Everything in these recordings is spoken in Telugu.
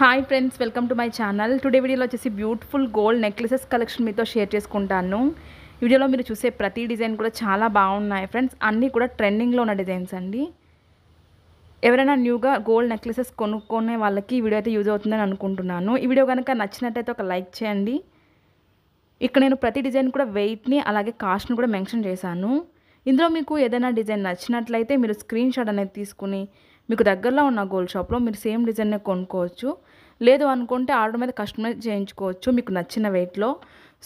hi friends welcome to my channel today వీడియోలో వచ్చేసి బ్యూటిఫుల్ గోల్డ్ నెక్లెసెస్ కలెక్షన్ మీతో షేర్ చేసుకుంటాను వీడియోలో మీరు చూసే ప్రతి డిజైన్ కూడా చాలా బాగున్నాయి ఫ్రెండ్స్ అన్నీ కూడా ట్రెండింగ్లో ఉన్న డిజైన్స్ అండి ఎవరైనా న్యూగా గోల్డ్ నెక్లెసెస్ కొనుక్కునే వాళ్ళకి ఈ వీడియో అయితే యూజ్ అవుతుందని అనుకుంటున్నాను ఈ వీడియో కనుక నచ్చినట్టయితే ఒక లైక్ చేయండి ఇక్కడ నేను ప్రతి డిజైన్ కూడా వెయిట్ని అలాగే కాస్ట్ని కూడా మెన్షన్ చేశాను ఇందులో మీకు ఏదైనా డిజైన్ నచ్చినట్లయితే మీరు స్క్రీన్ షాట్ అనేది తీసుకుని మీకు దగ్గరలో ఉన్న గోల్డ్ షాప్లో మీరు సేమ్ డిజైన్నే కొనుక్కోవచ్చు లేదు అనుకుంటే ఆర్డర్ మీద కస్టమైజ్ చేయించుకోవచ్చు మీకు నచ్చిన వెయిట్లో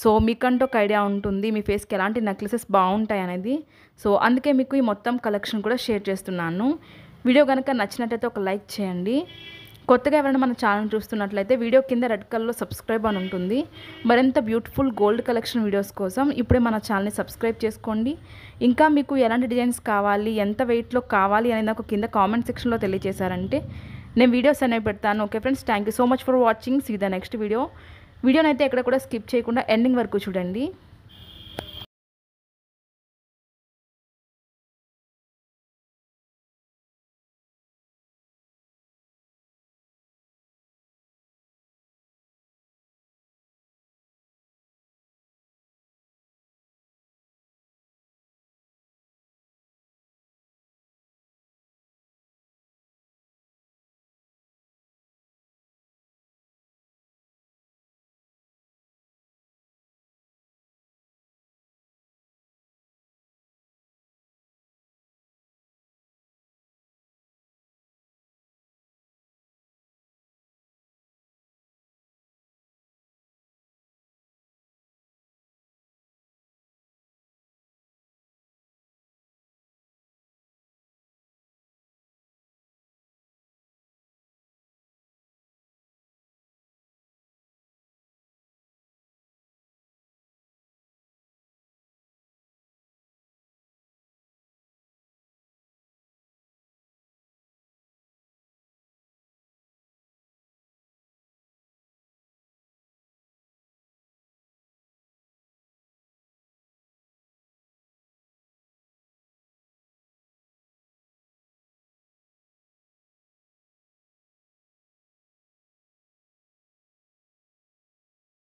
సో మీకంటూ ఒక ఐడియా ఉంటుంది మీ ఫేస్కి ఎలాంటి నెక్లెసెస్ బాగుంటాయి అనేది సో అందుకే మీకు ఈ మొత్తం కలెక్షన్ కూడా షేర్ చేస్తున్నాను వీడియో కనుక నచ్చినట్టయితే ఒక లైక్ చేయండి కొత్తగా ఎవరైనా మన ఛానల్ చూస్తున్నట్లయితే వీడియో కింద రెడ్ కలర్లో సబ్స్క్రైబ్ అని ఉంటుంది మరింత బ్యూటిఫుల్ గోల్డ్ కలెక్షన్ వీడియోస్ కోసం ఇప్పుడే మన ఛానల్ని సబ్స్క్రైబ్ చేసుకోండి ఇంకా మీకు ఎలాంటి డిజైన్స్ కావాలి ఎంత వెయిట్లో కావాలి అనేది నాకు కింద కామెంట్ సెక్షన్లో తెలియజేశారంటే నేను వీడియోస్ అనేవి పెడతాను okay friends thank so much for watching see the next video వీడియోనైతే ఎక్కడ కూడా స్కిప్ చేయకుండా ఎండింగ్ వరకు చూడండి